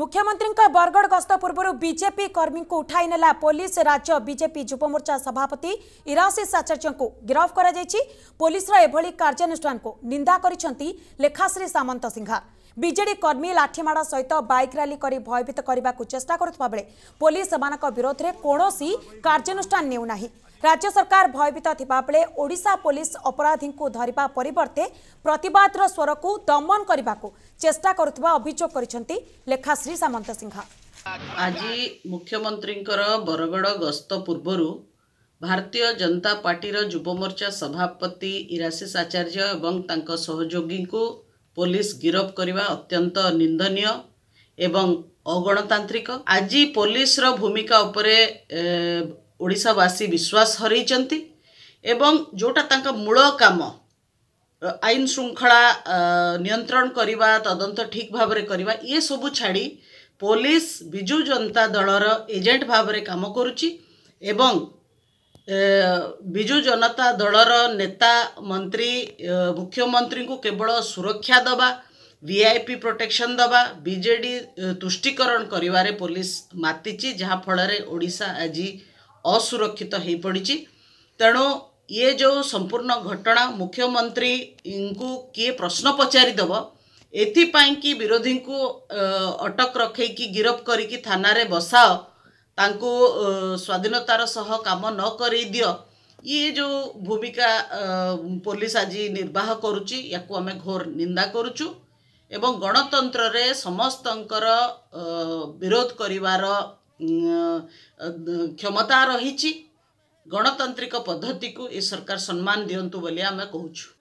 ମୁଖ୍ୟମନ୍ତ୍ରୀଙ୍କ ବରଗଡ଼ ଗସ୍ତ ପୂର୍ବରୁ ବିଜେପି କର୍ମୀଙ୍କୁ ଉଠାଇ ନେଲା ପୋଲିସ ରାଜ୍ୟ ବିଜେପି ଯୁବମୋର୍ଚ୍ଚା ସଭାପତି ଇରାଶିଷ ଆଚାର୍ଯ୍ୟଙ୍କୁ ଗିରଫ କରାଯାଇଛି ପୋଲିସର ଏଭଳି କାର୍ଯ୍ୟାନୁଷ୍ଠାନକୁ ନିନ୍ଦା କରିଛନ୍ତି ଲେଖାଶ୍ରୀ ସାମନ୍ତ ସିଂହା ବିଜେଡି କର୍ମୀ ଲାଠିମାଡ଼ ସହିତ ବାଇକ୍ ରାଲି କରି ଭୟଭୀତ କରିବାକୁ ଚେଷ୍ଟା କରୁଥିବା ବେଳେ ପୋଲିସ ସେମାନଙ୍କ ବିରୋଧରେ କୌଣସି କାର୍ଯ୍ୟାନୁଷ୍ଠାନ ନେଉନାହିଁ ରାଜ୍ୟ ସରକାର ଭୟଭୀତ ଥିବାବେଳେ ଓଡ଼ିଶା ପୋଲିସ ଅପରାଧୀଙ୍କୁ ଧରିବା ପରିବର୍ତ୍ତେ ପ୍ରତିବାଦର ସ୍ୱରକୁ ଦମନ କରିବାକୁ ଚେଷ୍ଟା କରୁଥିବା ଅଭିଯୋଗ କରିଛନ୍ତି ଲେଖାଶ୍ରୀ ସାମନ୍ତସିଂହ ଆଜି ମୁଖ୍ୟମନ୍ତ୍ରୀଙ୍କର ବରଗଡ଼ ଗସ୍ତ ପୂର୍ବରୁ ଭାରତୀୟ ଜନତା ପାର୍ଟିର ଯୁବମୋର୍ଚ୍ଚା ସଭାପତି ଇରାଶିଷ ଆଚାର୍ଯ୍ୟ ଏବଂ ତାଙ୍କ ସହଯୋଗୀଙ୍କୁ ପୋଲିସ ଗିରଫ କରିବା ଅତ୍ୟନ୍ତ ନିନ୍ଦନୀୟ ଏବଂ ଅଗଣତାନ୍ତ୍ରିକ ଆଜି ପୋଲିସର ଭୂମିକା ଉପରେ ଓଡ଼ିଶାବାସୀ ବିଶ୍ୱାସ ହରାଇଛନ୍ତି ଏବଂ ଯେଉଁଟା ତାଙ୍କ ମୂଳ କାମ ଆଇନ ଶୃଙ୍ଖଳା ନିୟନ୍ତ୍ରଣ କରିବା ତଦନ୍ତ ଠିକ୍ ଭାବରେ କରିବା ଇଏ ସବୁ ଛାଡ଼ି ପୋଲିସ ବିଜୁ ଜନତା ଦଳର ଏଜେଣ୍ଟ ଭାବରେ କାମ କରୁଛି ଏବଂ ବିଜୁ ଜନତା ଦଳର ନେତା ମନ୍ତ୍ରୀ ମୁଖ୍ୟମନ୍ତ୍ରୀଙ୍କୁ କେବଳ ସୁରକ୍ଷା ଦେବା ଭିଆଇପି ପ୍ରୋଟେକ୍ସନ୍ ଦେବା ବିଜେଡ଼ି ତୁଷ୍ଟିକରଣ କରିବାରେ ପୋଲିସ ମାତିଛି ଯାହାଫଳରେ ଓଡ଼ିଶା ଆଜି ଅସୁରକ୍ଷିତ ହୋଇପଡ଼ିଛି ତେଣୁ ଇଏ ଯେଉଁ ସମ୍ପୂର୍ଣ୍ଣ ଘଟଣା ମୁଖ୍ୟମନ୍ତ୍ରୀଙ୍କୁ କିଏ ପ୍ରଶ୍ନ ପଚାରିଦେବ ଏଥିପାଇଁ କି ବିରୋଧୀଙ୍କୁ ଅଟକ ରଖେଇକି ଗିରଫ କରିକି ଥାନାରେ ବସାଅ ତାଙ୍କୁ ସ୍ୱାଧୀନତାର ସହ କାମ ନ କରେଇ ଦିଅ ଇଏ ଯେଉଁ ଭୂମିକା ପୋଲିସ ଆଜି ନିର୍ବାହ କରୁଛି ୟାକୁ ଆମେ ଘୋର ନିନ୍ଦା କରୁଛୁ ଏବଂ ଗଣତନ୍ତ୍ରରେ ସମସ୍ତଙ୍କର ବିରୋଧ କରିବାର କ୍ଷମତା ରହିଛି ଗଣତାନ୍ତ୍ରିକ ପଦ୍ଧତିକୁ ଏ ସରକାର ସମ୍ମାନ ଦିଅନ୍ତୁ ବୋଲି ଆମେ କହୁଛୁ